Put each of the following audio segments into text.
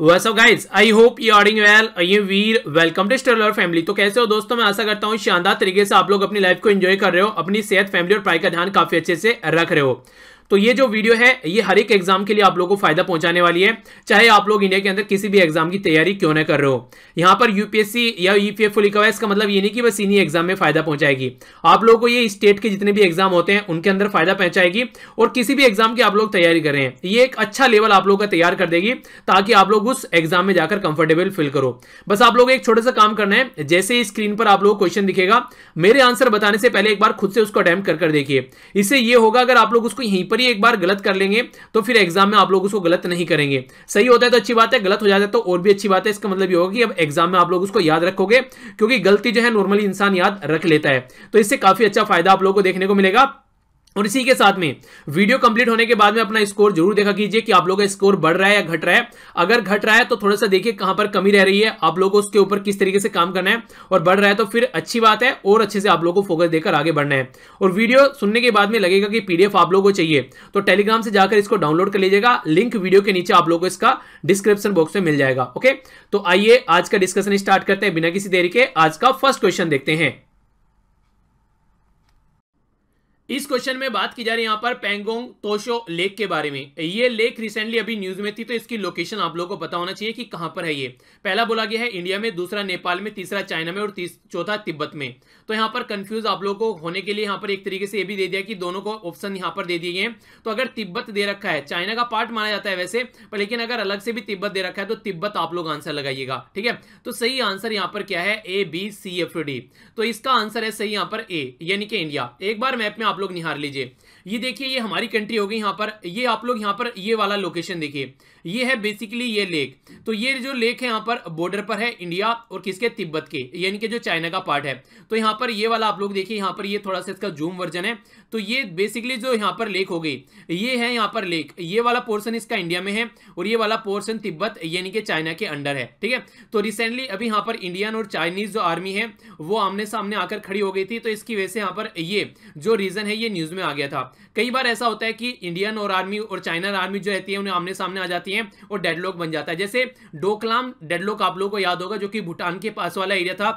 vaso guys I hope you आरिंग well I am Veer welcome to Stellar Family तो कैसे हो दोस्तों मैं आशा करता हूँ शानदार तरीके से आप लोग अपनी लाइफ को एंजॉय कर रहे हो अपनी सेहत फैमिली और पढ़ाई का ध्यान काफी अच्छे से रख रहे हो तो ये जो वीडियो है ये हर एक एग्जाम के लिए आप लोगों को फायदा पहुंचाने वाली है चाहे आप लोग इंडिया के अंदर किसी भी एग्जाम की तैयारी क्यों ना कर रहे हो यहां पर यूपीएससी या ईपीएफ e लिखा हुआ इसका मतलब ये नहीं कि बस इन्हीं एग्जाम में फायदा पहुंचाएगी आप लोगों को ये स्टेट के जितने भी एग्जाम होते हैं उनके अंदर फायदा पहुंचाएगी और किसी भी एग्जाम की आप लोग तैयारी कर रहे हैं ये एक अच्छा लेवल आप लोग का तैयार कर देगी ताकि आप लोग उस एग्जाम में जाकर कंफर्टेबल फील करो बस आप लोग एक छोटा सा काम करना है जैसे स्क्रीन पर आप लोग क्वेश्चन दिखेगा मेरे आंसर बताने से पहले एक बार खुद से उसको अटैम्प्ट कर देखिए इससे ये होगा अगर आप लोग उसको यहीं पर भी एक बार गलत कर लेंगे तो फिर एग्जाम में आप लोग उसको गलत नहीं करेंगे सही होता है तो अच्छी बात है गलत हो जाता है तो और भी अच्छी बात है इसका मतलब ये होगा कि अब एग्जाम में आप लोग उसको याद रखोगे क्योंकि गलती जो है नॉर्मली इंसान याद रख लेता है तो इससे काफी अच्छा फायदा आप लोग को देखने को मिलेगा और इसी के साथ में वीडियो कंप्लीट होने के बाद में अपना स्कोर जरूर देखा कीजिए कि आप लोग का स्कोर बढ़ रहा है या घट रहा है अगर घट रहा है तो थोड़ा सा देखिए कहां पर कमी रह रही है आप लोगों को उसके ऊपर किस तरीके से काम करना है और बढ़ रहा है तो फिर अच्छी बात है और अच्छे से आप लोगों को फोकस देकर आगे बढ़ना है और वीडियो सुनने के बाद में लगेगा कि पीडीएफ आप लोगों को चाहिए तो टेलीग्राम से जाकर इसको डाउनलोड कर लीजिएगा लिंक वीडियो के नीचे आप लोग को इसका डिस्क्रिप्शन बॉक्स में मिल जाएगा ओके तो आइए आज का डिस्कशन स्टार्ट करते हैं बिना किसी देरी के आज का फर्स्ट क्वेश्चन देखते हैं इस क्वेश्चन में बात की जा रही है यहाँ पर पेंगोंग तोशो लेक के बारे में ये लेक रिसेंटली अभी न्यूज में थी तो इसकी लोकेशन आप लोगों को पता होना चाहिए कि कहां पर है ये पहला बोला गया है इंडिया में दूसरा नेपाल में तीसरा चाइना में और चौथा तिब्बत में तो यहाँ पर कंफ्यूज आप लोगों को होने के लिए यहाँ पर एक तरीके से ये भी दे दिया कि दोनों को ऑप्शन यहाँ पर दे दिए गए तो अगर तिब्बत दे रखा है चाइना का पार्ट माना जाता है वैसे पर लेकिन अगर अलग से भी तिब्बत दे रखा है तो तिब्बत आप लोग आंसर लगाइएगा ठीक है तो सही आंसर यहाँ पर क्या है A B C F D तो इसका आंसर है सही यहाँ पर ए यानी कि इंडिया एक बार मैप में आप लोग निहार लीजिए ये देखिए ये हमारी कंट्री हो गई यहाँ पर ये आप लोग यहाँ पर ये वाला लोकेशन देखिए ये है बेसिकली ये लेक तो ये जो लेक है यहाँ पर बॉर्डर पर है इंडिया और किसके तिब्बत के यानी कि जो चाइना का पार्ट है तो यहाँ पर ये वाला आप लोग देखिए यहाँ पर ये थोड़ा सा इसका जूम वर्जन है तो ये बेसिकली जो यहाँ पर लेक हो गई ये है यहाँ पर लेक ये वाला पोर्सन इसका इंडिया में है और ये वाला पोर्सन तिब्बत यानी कि चाइना के अंडर है ठीक है तो रिसेंटली अभी यहाँ पर इंडियन और चाइनीज जो आर्मी है वो आमने सामने आकर खड़ी हो गई थी तो इसकी वजह से यहाँ पर ये जो रीजन है ये न्यूज में आ गया था कई बार ऐसा होता है कि इंडियन और आर्मी और चाइना आर्मी जो रहती है उन्हें आमने सामने आ जाती है और डेडलॉक बन जाता है जैसे डोकलाम डेडलॉक आप लोगों को याद होगा जो कि भूटान के पास वाला एरिया था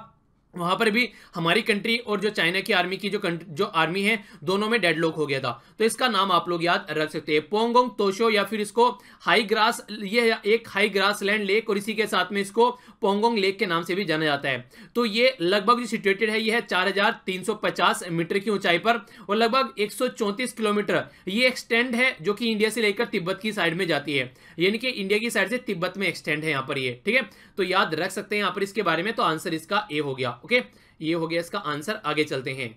वहाँ पर भी हमारी कंट्री और जो चाइना की आर्मी की जो जो आर्मी है दोनों में डेडलॉक हो गया था तो इसका नाम आप लोग याद रख सकते हैं पोंगोंग तोशो या फिर इसको हाई ग्रास ये एक हाई ग्रास लैंड लेक और इसी के साथ में इसको पोंगोंग लेक के नाम से भी जाना जाता है तो ये लगभग जो सिचुएटेड है ये है चार मीटर की ऊंचाई पर और लगभग एक किलोमीटर ये एक्सटेंड है जो कि इंडिया से लेकर तिब्बत की साइड में जाती है यानी कि इंडिया की साइड से तिब्बत में एक्सटेंड है यहाँ पर ये ठीक है तो याद रख सकते हैं यहाँ पर इसके बारे में तो आंसर इसका ए हो गया ओके ये हो गया इसका आंसर आगे चलते हैं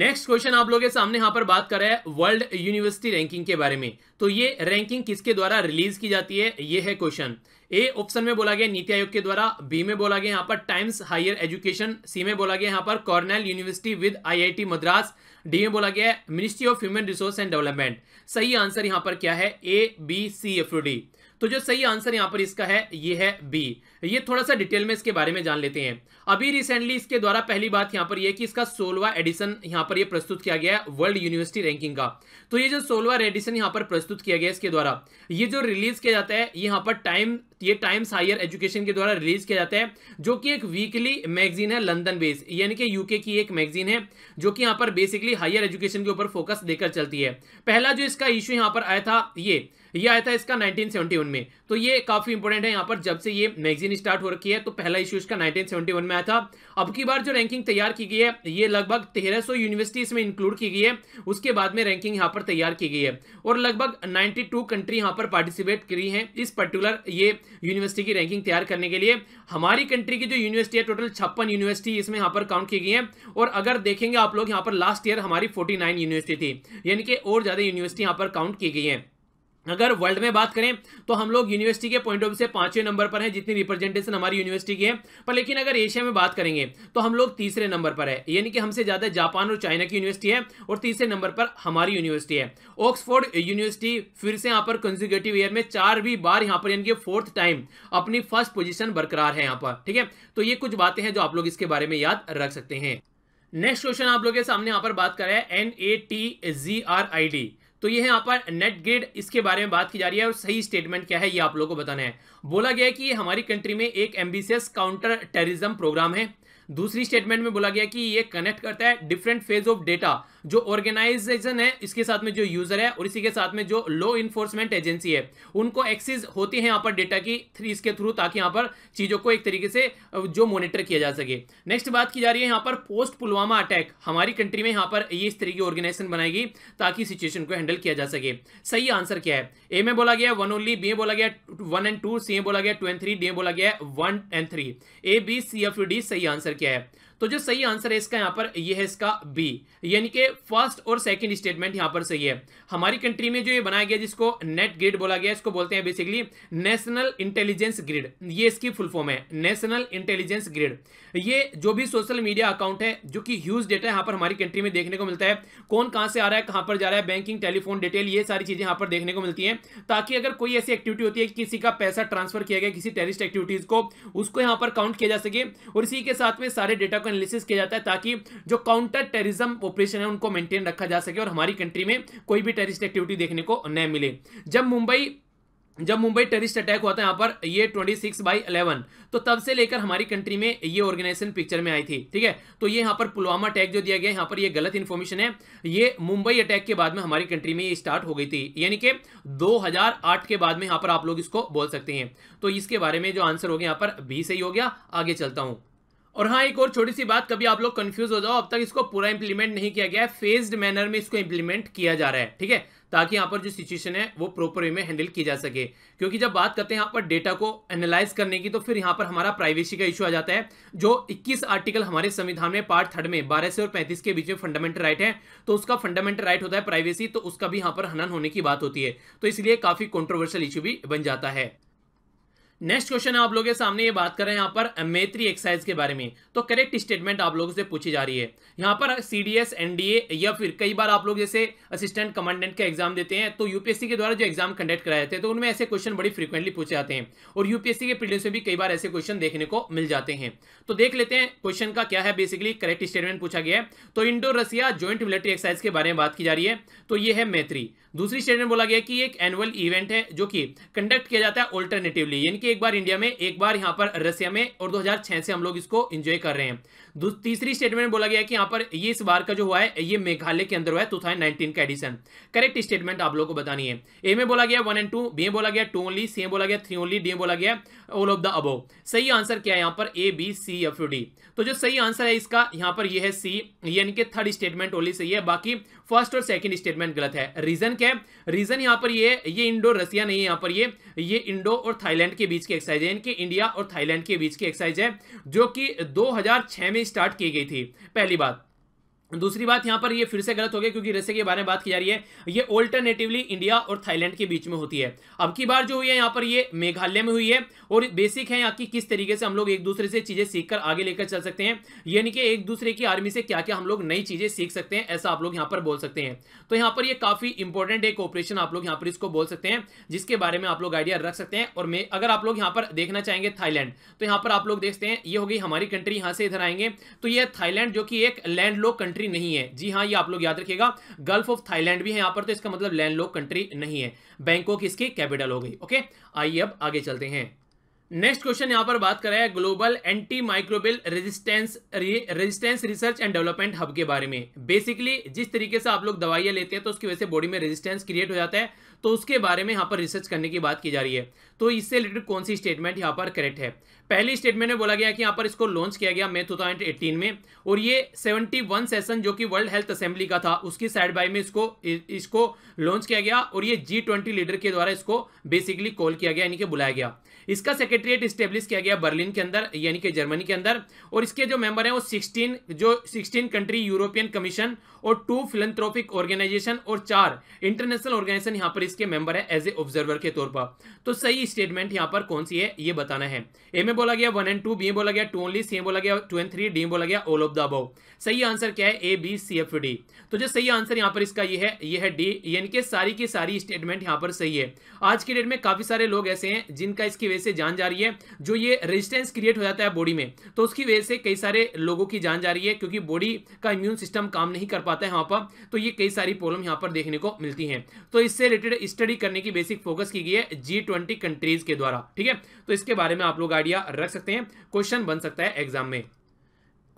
नेक्स्ट क्वेश्चन आप लोगों के सामने यहां पर बात कर रहा है वर्ल्ड यूनिवर्सिटी रैंकिंग के बारे में तो ये रैंकिंग किसके द्वारा रिलीज की जाती है ये है क्वेश्चन ए ऑप्शन में बोला गया नीति आयोग के द्वारा बी में बोला गया यहां पर टाइम्स हायर एजुकेशन सी में बोला गया यहां पर Cornell University with IIT Madras D में बोला गया ministry of human resource and development सही आंसर यहां पर क्या है A B C F D तो जो सही आंसर यहां पर इसका है ये है बी ये थोड़ा सा डिटेल में इसके बारे में जान लेते हैं अभी रिसेंटली इसके द्वारा पहली बात यहां पर यह कि इसका सोलवा एडिशन यहां पर यह प्रस्तुत किया गया है वर्ल्ड यूनिवर्सिटी रैंकिंग का तो ये जो सोलवा एडिशन यहां पर प्रस्तुत किया गया इसके द्वारा ये जो रिलीज किया जाता है यहां पर टाइम ये टाइम्स हायर एजुकेशन के द्वारा रिलीज किया जाता है जो कि एक वीकली मैगजीन है लंदन बेस यानी कि यूके की एक मैगजीन है जो कि यहाँ पर बेसिकली हायर एजुकेशन के ऊपर फोकस देकर चलती है पहला जो इसका इशू यहाँ पर आया था ये ये आया था इसका 1971 में तो ये काफ़ी इंपॉर्टेंट है यहाँ पर जब से ये मैगजीन स्टार्ट हो रखी है तो पहला इशू इसका 1971 में आया था अब की बार जो रैंकिंग तैयार की गई है ये लगभग 1300 यूनिवर्सिटीज में इंक्लूड की गई है उसके बाद में रैंकिंग यहाँ पर तैयार की गई है और लगभग 92 कंट्री यहाँ पर पार्टिसिपेट करी है इस पर्टिकुलर ये यूनिवर्सिटी की रैंकिंग तैयार करने के लिए हमारी कंट्री की जो यूनिवर्सिटी है टोटल छप्पन यूनिवर्सिटी इसमें यहाँ पर काउंट की गई है और अगर देखेंगे आप लोग यहाँ पर लास्ट ईयर हमारी फोर्टी यूनिवर्सिटी थी यानी कि और ज़्यादा यूनिवर्सिटी यहाँ पर काउंट की गई है अगर वर्ल्ड में बात करें तो हम लोग यूनिवर्सिटी के पॉइंट ऑफ व्यू से पांचवें नंबर पर हैं जितनी रिप्रेजेंटेशन हमारी यूनिवर्सिटी की है पर लेकिन अगर एशिया में बात करेंगे तो हम लोग तीसरे नंबर पर है यानी कि हमसे ज़्यादा जापान और चाइना की यूनिवर्सिटी है और तीसरे नंबर पर हमारी यूनिवर्सिटी है ऑक्सफोर्ड यूनिवर्सिटी फिर से यहाँ पर कंजिक्यूटिव ईयर में चार भी बार यहाँ पर यानी कि फोर्थ टाइम अपनी फर्स्ट पोजिशन बरकरार है यहाँ पर ठीक है तो ये कुछ बातें हैं जो आप लोग इसके बारे में याद रख सकते हैं नेक्स्ट क्वेश्चन आप लोग के सामने यहाँ पर बात करें N A T G R I D तो ये यहाँ पर नेट ग्रेड इसके बारे में बात की जा रही है और सही स्टेटमेंट क्या है ये आप लोगों को बताना है बोला गया है कि हमारी कंट्री में एक एम्बिशियस काउंटर टेररिज्म प्रोग्राम है दूसरी स्टेटमेंट में बोला गया कि ये कनेक्ट करता है डिफरेंट फेज ऑफ डेटा जो ऑर्गेनाइजेशन है इसके साथ में जो यूजर है और इसी के साथ में जो लॉ इन्फोर्समेंट एजेंसी है उनको एक्सेस होती है यहाँ पर डेटा की थ्री इसके थ्रू ताकि यहाँ पर चीज़ों को एक तरीके से जो मॉनिटर किया जा सके नेक्स्ट बात की जा रही है यहाँ पर पोस्ट पुलवामा अटैक हमारी कंट्री में यहाँ पर ये इस तरीके की ऑर्गेनाइजेशन बनाएगी ताकि सिचुएशन को हैंडल किया जा सके सही आंसर क्या है ए में बोला गया वन ओनली बी बोला गया वन एंड टू सी बोला गया टू एंड थ्री डी बोला गया one and three A B C F D सही आंसर क्या है तो जो सही आंसर है इसका यहाँ पर ये है इसका बी यानी कि फर्स्ट और सेकंड स्टेटमेंट यहाँ पर सही है हमारी कंट्री में जो ये बनाया गया जिसको नेट ग्रिड बोला गया इसको बोलते हैं बेसिकली नेशनल इंटेलिजेंस ग्रिड ये इसकी फुल फॉर्म है नेशनल इंटेलिजेंस ग्रिड ये जो भी सोशल मीडिया अकाउंट है जो कि ह्यूज डेटा यहाँ पर हमारी कंट्री में देखने को मिलता है कौन कहाँ से आ रहा है कहाँ पर जा रहा है बैंकिंग टेलीफोन डिटेल ये सारी चीज़ें यहाँ पर देखने को मिलती है ताकि अगर कोई ऐसी एक्टिविटी होती है कि किसी का पैसा ट्रांसफर किया गया किसी टेरिस्ट एक्टिविटीज़ को उसको यहाँ पर काउंट किया जा सके और इसी के साथ में सारे डेटा को एनालिसिस किया जाता है ताकि जो काउंटर टेररिज्म ऑपरेशन है उनको मेंटेन रखा जा सके और हमारी कंट्री में कोई भी टेररिस्ट एक्टिविटी देखने को न मिले जब मुंबई जब मुंबई टेररिस्ट अटैक हुआ था यहाँ पर ये 26 सिक्स बाई अलेवन तो तब से लेकर हमारी कंट्री में ये ऑर्गेनाइजेशन पिक्चर में आई थी ठीक है तो ये यहाँ पर पुलवामा अटैक जो दिया गया यहाँ पर ये गलत इन्फॉर्मेशन है ये मुंबई अटैक के बाद में हमारी कंट्री में ये स्टार्ट हो गई थी यानी कि 2008 के बाद में यहाँ पर आप लोग इसको बोल सकते हैं तो इसके बारे में जो आंसर हो गया यहाँ पर बी सही हो गया आगे चलता हूँ और हाँ एक और छोटी सी बात कभी आप लोग कंफ्यूज हो जाओ अब तक इसको पूरा इंप्लीमेंट नहीं किया गया है फेज्ड मैनर में इसको इंप्लीमेंट किया जा रहा है ठीक है ताकि यहाँ पर जो सिचुएशन है वो प्रॉपर वे में हैंडल की जा सके क्योंकि जब बात करते हैं यहाँ पर डेटा को एनालाइज करने की तो फिर यहाँ पर हमारा प्राइवेसी का इशू आ जाता है जो 21 आर्टिकल हमारे संविधान में पार्ट थर्ड में 12 से और 35 के बीच में फंडामेंटल राइट है तो उसका फंडामेंटल राइट होता है प्राइवेसी तो उसका भी यहाँ पर हनन होने की बात होती है तो इसलिए काफी कॉन्ट्रोवर्शियल इशू भी बन जाता है नेक्स्ट क्वेश्चन है आप लोगों के सामने ये बात कर रहे हैं यहाँ पर मैत्री एक्साइज के बारे में तो करेक्ट स्टेटमेंट आप लोगों से पूछी जा रही है यहाँ पर सीडीएस एनडीए या फिर कई बार आप लोग जैसे असिस्टेंट कमांडेंट का एग्जाम देते हैं तो यूपीएससी के द्वारा जो एग्जाम कंडक्ट कराए जाते हैं तो उनमें ऐसे क्वेश्चन बड़ी फ्रिक्वेंटली पूछे जाते हैं और यूपीएससी के पीडियो से भी कई बार ऐसे क्वेश्चन देखने को मिल जाते हैं तो देख लेते हैं क्वेश्चन का क्या है बेसिकली करेक्ट स्टेटमेंट पूछा गया है तो Indo Russia joint military exercise के बारे में बात की जा रही है तो ये है मैत्री दूसरी स्टेटमेंट बोला गया कि एक एनुअल इवेंट है जो कि कंडक्ट किया जाता है ऑल्टरनेटिवली यानी कि एक बार इंडिया में एक बार यहां पर रसिया में और 2006 से हम लोग इसको एंजॉय कर रहे हैं तीसरी स्टेटमेंट में बोला गया कि यहां पर ये इस बार का जो हुआ है ये मेघालय के अंदर हुआ है टू थाउजेंड का एडिशन करेक्ट स्टेटमेंट आप लोगों को बतानी है ए में बोला गया वन एंड टू बी बोला गया टू ओनली सी बोला गया थ्री ओनली डी बोला गया ऑल ऑफ द अबो सही आंसर क्या है यहां पर A B C F U D तो जो सही आंसर है इसका यहां पर यह है सी यानी कि थर्ड स्टेटमेंट ओनली सही है बाकी फर्स्ट और सेकंड स्टेटमेंट गलत है रीजन क्या है रीजन यहां पर ये ये इंडो रसिया नहीं है यहां पर ये ये इंडो और थाईलैंड के बीच बीच की एक्साइज है इनकी इंडिया और थाईलैंड के बीच की एक्साइज है जो कि 2006 में स्टार्ट की गई थी पहली बात दूसरी बात यहाँ पर ये फिर से गलत हो गया क्योंकि रेसे के बारे में बात की जा रही है ये ऑल्टरनेटिवली इंडिया और थाईलैंड के बीच में होती है अब की बार जो हुई है यहां पर ये मेघालय में हुई है और बेसिक है यहाँ की किस तरीके से हम लोग एक दूसरे से चीज़ें सीखकर आगे लेकर चल सकते हैं यानी कि एक दूसरे की आर्मी से क्या क्या हम लोग नई चीज़ें सीख सकते हैं ऐसा आप लोग यहाँ पर बोल सकते हैं तो यहाँ पर ये काफ़ी इंपॉर्टेंट एक ऑपरेशन आप लोग यहाँ पर इसको बोल सकते हैं जिसके बारे में आप लोग आइडिया रख सकते हैं और अगर आप लोग यहाँ पर देखना चाहेंगे थाईलैंड तो यहाँ पर आप लोग देखते हैं ये होगी हमारी कंट्री यहाँ से इधर आएंगे तो यह थाईलैंड जो कि एक लैंड लोक कंट्री कंट्री नहीं है जी हाँ ये आप लोग याद रखिएगा गल्फ ऑफ थाईलैंड भी है यहां पर तो इसका मतलब लैंड कंट्री नहीं है बैंकॉक इसकी कैपिटल हो गई ओके आइए अब आगे चलते हैं नेक्स्ट क्वेश्चन यहां पर बात करा है global antimicrobial resistance resistance research and development hub के बारे में बेसिकली जिस तरीके से आप लोग दवाइयां लेते हैं तो उसकी वजह से बॉडी में रेजिस्टेंस क्रिएट हो जाता है तो उसके बारे में यहां पर रिसर्च करने की बात की जा रही है तो इससे रिलेटेड कौन सी स्टेटमेंट यहाँ पर करेक्ट है पहली स्टेटमेंट में बोला गया कि यहाँ पर इसको लॉन्च किया गया मई टू में और ये 71 सेशन जो कि वर्ल्ड हेल्थ असेंबली का था उसकी साइड बाई में इसको इसको लॉन्च किया गया और ये जी लीडर के द्वारा इसको बेसिकली कॉल किया गया यानी कि बुलाया गया इसका सेकेंड सेक्रेटरीट स्टेब्लिश किया गया बर्लिन के अंदर यानी कि जर्मनी के अंदर और इसके जो मेंबर हैं वो 16 जो 16 कंट्री यूरोपियन कमीशन और टू फिलंथ्रोपिक ऑर्गेनाइजेशन और चार इंटरनेशनल ऑर्गेनाइजेशन यहाँ पर इसके मेंबर है एज ए ऑब्जर्वर के तौर पर तो सही स्टेटमेंट यहाँ पर कौन सी है ये बताना है ए में बोला गया वन एंड टू बी बोला गया टू ओनली सी बोला गया टू एंड थ्री डी बोला गया ऑल ऑफ द अबव सही आंसर क्या है A B C F D तो जो सही आंसर यहाँ पर इसका ये है ये है डी यानी कि सारी की सारी स्टेटमेंट यहाँ पर सही है आज के डेट में काफी सारे लोग ऐसे हैं जिनका इसकी वजह से जान जा रही है जो ये रेजिस्टेंस क्रिएट हो जाता है बॉडी में तो उसकी वजह से कई सारे लोगों की जान जा रही है क्योंकि बॉडी का इम्यून सिस्टम काम नहीं कर पाता है यहाँ पर तो ये कई सारी प्रॉब्लम यहाँ पर देखने को मिलती है तो इससे रिलेटेड स्टडी करने की बेसिक फोकस की गई है जी कंट्रीज के द्वारा ठीक है तो इसके बारे में आप लोग आइडिया रख सकते हैं क्वेश्चन बन सकता है एग्जाम में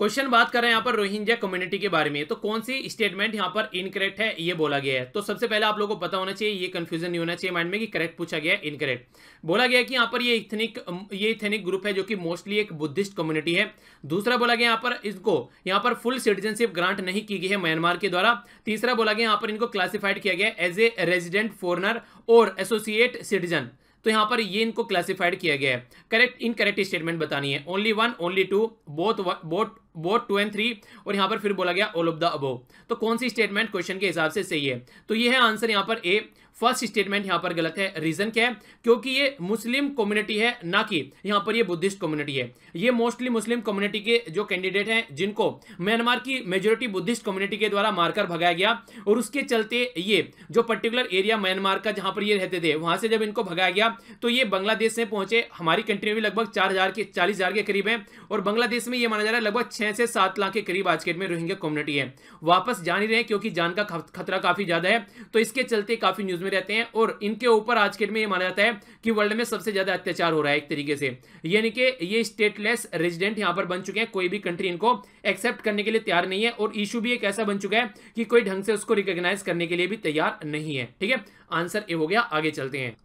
क्वेश्चन बात कर रहे हैं यहाँ पर रोहिंग्या कम्युनिटी के बारे में तो कौन सी स्टेटमेंट यहाँ पर इनकरेक्ट है ये बोला गया है तो सबसे पहले आप लोगों को पता होना चाहिए ये कंफ्यूजन नहीं होना चाहिए माइंड में कि करेक्ट पूछा गया है इनकरेक्ट बोला गया कि यहाँ पर ये इथनिक ये इथेनिक ग्रुप है जो कि मोस्टली एक बुद्धिस्ट कम्युनिटी है दूसरा बोला गया यहाँ पर इसको यहाँ पर फुल सिटीजनशिप ग्रांट नहीं की गई है म्यांमार के द्वारा तीसरा बोला गया यहाँ पर इनको क्लासिफाइड किया गया एज ए रेजिडेंट फॉरनर और एसोसिएट सिटीजन तो यहां पर ये इनको क्लासिफाइड किया गया है करेक्ट इन करेक्ट स्टेटमेंट बतानी है only one only two both both both two and three और यहां पर फिर बोला गया ऑल ऑफ द अबो तो कौन सी स्टेटमेंट क्वेश्चन के हिसाब से सही है तो ये है आंसर यहाँ पर ए फर्स्ट स्टेटमेंट यहां पर गलत है रीज़न क्या है क्योंकि ये मुस्लिम कम्युनिटी है ना कि यहां पर ये बुद्धिस्ट कम्युनिटी है ये मोस्टली मुस्लिम कम्युनिटी के जो कैंडिडेट हैं जिनको म्यांमार की मेजोरिटी बुद्धिस्ट कम्युनिटी के द्वारा मारकर भगाया गया और उसके चलते ये जो पर्टिकुलर एरिया म्यांमार का जहां पर ये रहते थे वहां से जब इनको भगाया गया तो ये बांग्लादेश से पहुंचे हमारी कंट्री में भी लगभग चार के चालीस के करीब है और बांग्लादेश में ये माना जा रहा है लगभग छह से सात लाख के करीब आज के डेट में रोहिंग्या कम्युनिटी है वापस जा नहीं रहे क्योंकि जान का खतरा काफ़ी ज़्यादा है तो इसके चलते काफ़ी न्यूज़ में रहते हैं और इनके ऊपर आज के में ये माना जाता है कि वर्ल्ड में सबसे ज़्यादा अत्याचार हो रहा है एक तरीके से यानी कि ये स्टेटलेस रेजिडेंट यहां पर बन चुके हैं कोई भी कंट्री इनको एक्सेप्ट करने के लिए तैयार नहीं है और इशू भी एक ऐसा बन चुका है कि कोई ढंग से उसको रिकोगनाइज करने के लिए भी तैयार नहीं है ठीक है आंसर ये हो गया आगे चलते हैं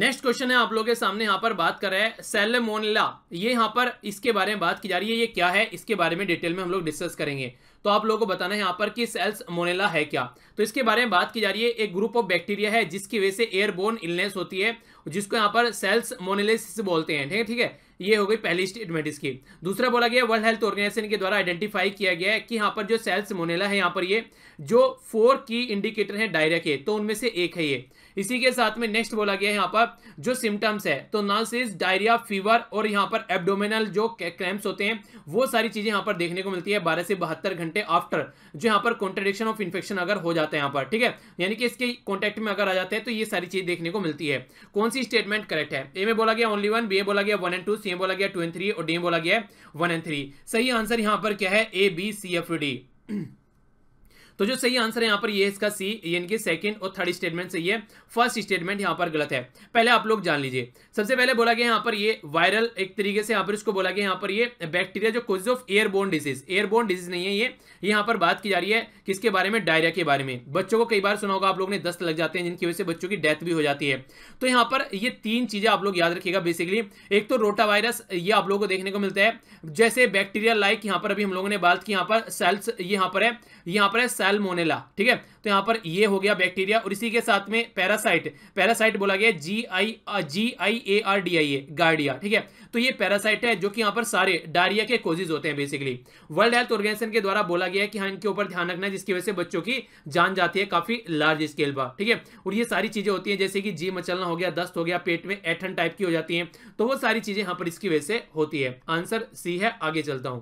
नेक्स्ट क्वेश्चन है आप लोगों के सामने यहाँ पर बात कर रहे हैं सेलमोनला ये यहाँ पर इसके बारे में बात की जा रही है ये क्या है इसके बारे में डिटेल में हम लोग डिस्कस करेंगे तो आप लोगों को बताना है यहाँ पर कि सेल्स मोनेला है क्या तो इसके बारे में बात की जा रही है एक ग्रुप ऑफ बैक्टीरिया है जिसकी वजह से एयरबोन इलनेस होती है जिसको यहाँ पर सेल्स मोनिलिस बोलते हैं ठीक है ठीक है ये हो गई पहली स्टेटमेंट इसकी दूसरा बोला गया वर्ल्ड हेल्थ ऑर्गेनाइजेशन के द्वारा आइडेंटिफाई किया गया है कि यहाँ पर जो सेल्स मोनेला है यहाँ पर ये जो फोर की इंडिकेटर है डायरिया के तो उनमें से एक है ये इसी के साथ में नेक्स्ट बोला गया है यहाँ पर जो सिम्टम्स है तो नासिस डायरिया फीवर और यहाँ पर एबडोमिनल जो क्रैम्स होते हैं वो सारी चीज़ें यहाँ पर देखने को मिलती है बारह से बहत्तर घंटे आफ्टर जो यहाँ पर कॉन्ट्रेडिक्शन ऑफ इन्फेक्शन अगर हो जाता है यहाँ पर ठीक है यानी कि इसके कॉन्टेक्ट में अगर आ जाते हैं तो ये सारी चीज़ देखने को मिलती है कौन सी सी स्टेटमेंट करेक्ट है ए में बोला गया ओनली वन बी ए बोला गया one and two C A बोला गया टू एंड थ्री और डी बोला गया वन एंड थ्री सही आंसर यहां पर क्या है A B C F D तो जो सही आंसर है यहाँ पर ये इसका सी यानी कि सेकंड और थर्ड स्टेटमेंट सही है फर्स्ट स्टेटमेंट यहाँ पर गलत है पहले आप लोग जान लीजिए सबसे पहले बोला गया यहाँ पर ये वायरल एक तरीके से यहाँ पर इसको बोला गया यहाँ पर ये बैक्टीरिया जो cause of airborne disease airborne disease नहीं है ये यहाँ पर बात की जा रही है किसके बारे में डायरिया के बारे में बच्चों को कई बार सुना होगा आप लोग ने दस्त लग जाते हैं जिनकी वजह से बच्चों की डेथ भी हो जाती है तो यहाँ पर ये तीन चीजें आप लोग याद रखिएगा बेसिकली एक तो रोटा वायरस ये आप लोगों को देखने को मिलता है जैसे बैक्टीरिया लाइक यहाँ पर अभी हम लोगों ने बात की यहाँ पर सेल्स यहाँ पर है यहाँ पर है सैलमोनेला ठीक है तो यहां पर ये हो गया बैक्टीरिया और इसी के साथ में पैरासाइट पैरासाइट बोला गया जी आई जी आई ए आर डी आई ए गार्डिया ठीक है तो ये पैरासाइट है जो कि यहां पर सारे डायरिया के कोजेज होते हैं बेसिकली वर्ल्ड हेल्थ ऑर्गेनाइजेशन के द्वारा बोला गया है कि हाँ इनके ऊपर ध्यान रखना है जिसकी वजह से बच्चों की जान जाती है काफी लार्ज स्केल पर ठीक है और ये सारी चीजें होती है जैसे कि जी मचलना हो गया दस्त हो गया पेट में एठन टाइप की हो जाती है तो वो सारी चीजें यहां पर इसकी वजह से होती है आंसर सी है आगे चलता हूं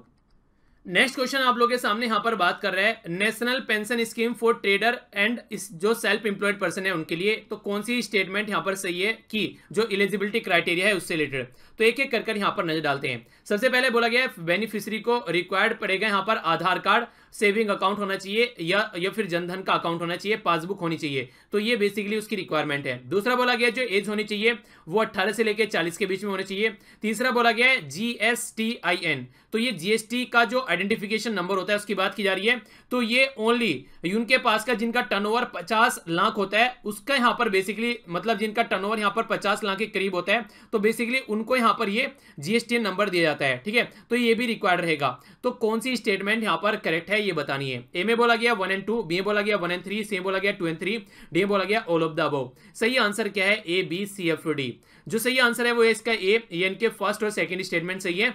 नेक्स्ट क्वेश्चन आप लोगों के सामने यहाँ पर बात कर रहे हैं national pension scheme for trader and जो सेल्फ एम्प्लॉयड पर्सन है उनके लिए तो कौन सी स्टेटमेंट यहाँ पर सही है कि जो एलिजिबिलिटी क्राइटेरिया है उससे रिलेटेड तो एक एक कर कर यहाँ पर नजर डालते हैं सबसे पहले बोला गया है बेनिफिशरी को रिक्वायर्ड पड़ेगा यहाँ पर आधार कार्ड सेविंग अकाउंट होना चाहिए या या फिर जनधन का अकाउंट होना चाहिए पासबुक होनी चाहिए तो ये बेसिकली उसकी रिक्वायरमेंट है दूसरा बोला गया जो एज होनी चाहिए वो अट्ठारह से लेकर चालीस के बीच में होनी चाहिए तीसरा बोला गया है जी तो ये जीएसटी का जो आइडेंटिफिकेशन नंबर होता है उसकी बात की जा रही है तो ये ओनली उनके पास का जिनका टर्न ओवर लाख होता है उसका यहाँ पर बेसिकली मतलब जिनका टर्नओवर यहां पर पचास लाख के करीब होता है तो बेसिकली उनको यहाँ पर ये जीएसटी नंबर दिया जाता है ठीक है तो ये भी रिक्वायर्ड रहेगा तो कौन सी स्टेटमेंट यहाँ पर करेक्ट है है ये बतानी है ए में बोला गया वन एंड टू बी बोला गया वन एंड थ्री सी बोला गया टू एंड थ्री डी में बोला गया ऑल ऑफ द अबो सही आंसर क्या है A B C F D जो सही आंसर है वो इसका ए इनके फर्स्ट और सेकेंड स्टेटमेंट सही है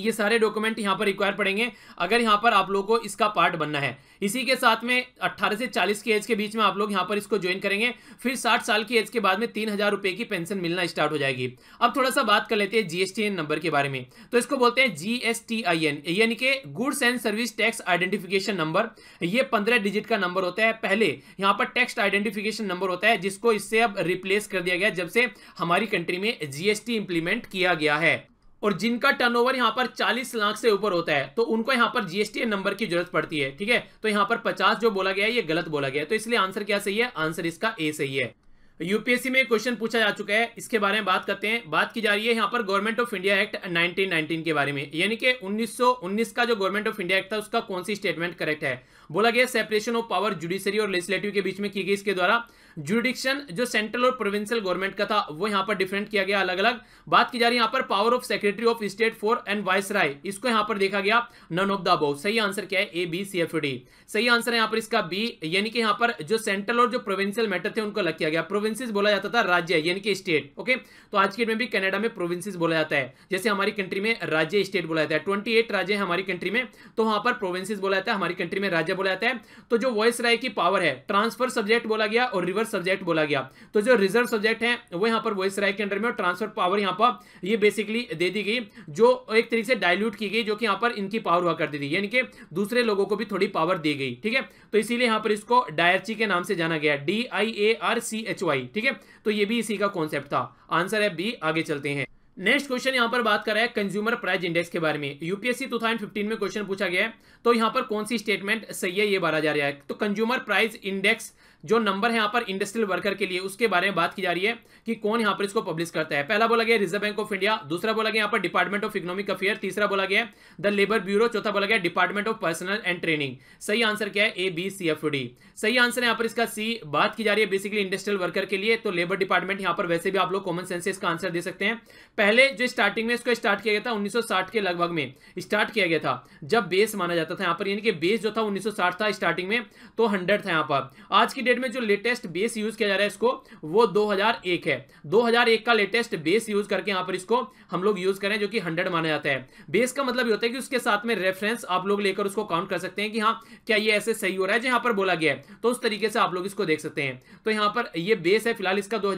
ये सारे डॉक्यूमेंट यहाँ पर रिक्वायर पड़ेंगे अगर यहाँ पर आप लोगों को इसका पार्ट बनना है इसी के साथ में 18 से 40 की एज के बीच में आप लोग यहाँ पर इसको ज्वाइन करेंगे फिर 60 साल की एज के बाद में तीन हज़ार रुपये की पेंशन मिलना स्टार्ट हो जाएगी अब थोड़ा सा बात कर लेते हैं जीएसटी नंबर के बारे में तो इसको बोलते हैं G S T I N यानी कि goods and service tax identification number ये पंद्रह डिजिट का नंबर होता है पहले यहाँ पर टैक्स आइडेंटिफिकेशन नंबर होता है जिसको इससे अब रिप्लेस कर दिया गया जब से हमारी कंट्री में जीएसटी इंप्लीमेंट किया गया है और जिनका टर्नओवर यहां पर 40 लाख से ऊपर होता है तो उनको यहां पर जीएसटी नंबर की जरूरत पड़ती है ठीक है तो यहां पर 50 जो बोला गया है ये गलत बोला गया है तो इसलिए आंसर क्या सही है आंसर इसका ए सही है यूपीएससी में क्वेश्चन पूछा जा चुका है इसके बारे में बात करते हैं बात की जा रही है यहाँ पर गवर्नमेंट ऑफ इंडिया एक्ट 1919 के बारे में यानी कि 1919 का जो गवर्नमेंट ऑफ इंडिया एक्ट था उसका कौन सी स्टेटमेंट करेक्ट है बोला गया सेपरेशन ऑफ पावर जुडिशरी और लेजिस्लेटिव के बीच में की गई इसके द्वारा जुडिक्शन जो सेंट्रल और प्रोविंशियल गवर्नमेंट का था वो यहाँ पर डिफरेंट किया गया अलग अलग बात की जा रही है यहाँ पर power of secretary of state for and vice इसको यहाँ पर देखा गया नन ऑफ द अबोव सही आंसर क्या है A B C F D सही आंसर है यहाँ पर इसका बी यानी कि यहाँ पर जो सेंट्रल और जो प्रोविंशियल मैटर थे उनको अलग किया गया प्रोविंसेस बोला जाता था राज्य यानी कि स्टेट ओके तो आज के डेट में भी कनाडा में प्रोविंसेस बोला जाता है जैसे हमारी कंट्री में राज्य स्टेट बोला जाता है ट्वेंटी एट राज्य है हमारी कंट्री में तो वहां पर प्रोविंसेस बोला जाता है हमारी कंट्री में राज्य बोला जाता है तो जो वॉइस राय की पावर है ट्रांसफर सब्जेक्ट बोला गया और रिवर्स सब्जेक्ट बोला गया तो जो रिजर्व सब्जेक्ट है वो यहाँ पर वॉइस राय के अंडर में और ट्रांसफर पावर यहाँ पर ये बेसिकली दे दी गई जो एक तरीके से डायल्यूट की गई जो कि यहाँ पर इनकी पावर हुआ करती थी यानी कि दूसरे लोगों को भी थोड़ी पावर दी गई ठीक है तो इसीलिए यहाँ पर इसको डायरची के नाम से जाना गया D I A R C H Y Y ठीक है तो ये भी इसी का कॉन्सेप्ट था आंसर है बी आगे चलते हैं नेक्स्ट क्वेश्चन यहाँ पर बात कर रहा है कंज्यूमर प्राइस इंडेक्स के बारे में यूपीएससी 2015 में क्वेश्चन पूछा गया है तो यहाँ पर कौन सी स्टेटमेंट सही है ये बारा जा रहा है तो कंज्यूमर प्राइस इंडेक्स जो नंबर है यहाँ पर इंडस्ट्रियल वर्कर के लिए उसके बारे में बात की जा रही है कि कौन यहाँ पर इसको पब्लिश करता है पहला बोला गया रिजर्व बैंक ऑफ इंडिया दूसरा बोला गया यहाँ पर डिपार्टमेंट ऑफ इकोनॉमिक अफेयर तीसरा बोला गया द लेबर ब्यूरो चौथा बोला गया department of personnel and training सही आंसर क्या है A B C F D सही आंसर है यहाँ पर इसका सी बात की जा रही है बेसिकली इंडस्ट्रियल वर्कर के लिए तो लेबर डिपार्टमेंट यहाँ पर वैसे भी आप लोग कॉमन सेंस से इसका आंसर दे सकते हैं पहले जो स्टार्टिंग में इसको स्टार्ट किया गया था उन्नीस के लगभग में स्टार्ट किया गया था जब बेस माना जाता था यहाँ पर यानी कि बेस जो था उन्नीस था स्टार्टिंग में तो हंड्रेड था यहाँ पर आज की डेट डेट में जो लेटेस्ट बेस यूज किया जा रहा है इसको वो 2001 है 2001 का लेटेस्ट बेस यूज करके यहाँ पर इसको हम लोग यूज करें जो कि 100 माना जाता है बेस का मतलब ये होता है कि उसके साथ में रेफरेंस आप लोग लेकर उसको काउंट कर सकते हैं कि हाँ क्या ये ऐसे सही हो रहा है जहां पर बोला गया है तो उस तरीके से आप लोग इसको देख सकते हैं तो यहाँ पर ये बेस है फिलहाल इसका दो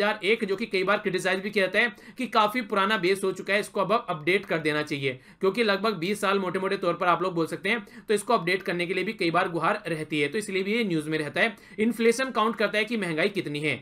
जो कि कई बार क्रिटिसाइज भी किया जाता है कि काफी पुराना बेस हो चुका है इसको अब अपडेट कर देना चाहिए क्योंकि लगभग बीस साल मोटे मोटे तौर पर आप लोग बोल सकते हैं तो इसको अपडेट करने के लिए भी कई बार गुहार रहती है तो इसलिए भी ये न्यूज में रहता है इन्फ्लेशन हम काउंट करता है कि महंगाई कितनी है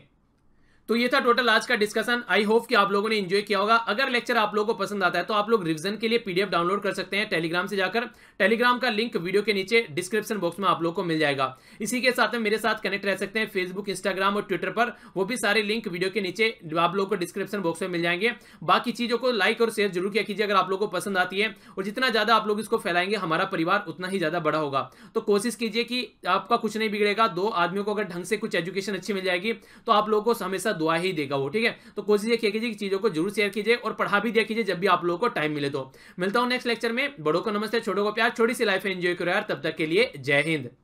तो ये था टोटल आज का डिस्कशन आई होप कि आप लोगों ने एंजॉय किया होगा अगर लेक्चर आप लोगों को पसंद आता है तो आप लोग रिवीजन के लिए पीडीएफ डाउनलोड कर सकते हैं टेलीग्राम से जाकर टेलीग्राम का लिंक वीडियो के नीचे डिस्क्रिप्शन बॉक्स में आप लोग को मिल जाएगा इसी के साथ में मेरे साथ कनेक्ट रह सकते हैं फेसबुक इंस्टाग्राम और ट्विटर पर वो भी सारे लिंक वीडियो के नीचे आप लोग को डिस्क्रिप्शन बॉक्स में मिल जाएंगे बाकी चीज़ों को लाइक और शेयर जरूर किया कीजिए अगर आप लोग को पसंद आती है और जितना ज़्यादा आप लोग इसको फैलाएंगे हमारा परिवार उतना ही ज़्यादा बड़ा होगा तो कोशिश कीजिए कि आपका कुछ नहीं बिगड़ेगा दो आदमियों को अगर ढंग से कुछ एजुकेशन अच्छी मिल जाएगी तो आप लोगों को हमेशा दुआ ही देगा वो ठीक है तो कोशिश ये कीजिए कि चीज़ों को जरूर शेयर कीजिए और पढ़ा भी दिया कीजिए जब भी आप लोगों को टाइम मिले तो मिलता हूं नेक्स्ट लेक्चर में बड़ों को नमस्ते छोटों को प्यार छोटी सी लाइफ एंजॉय करो यार तब तक के लिए जय हिंद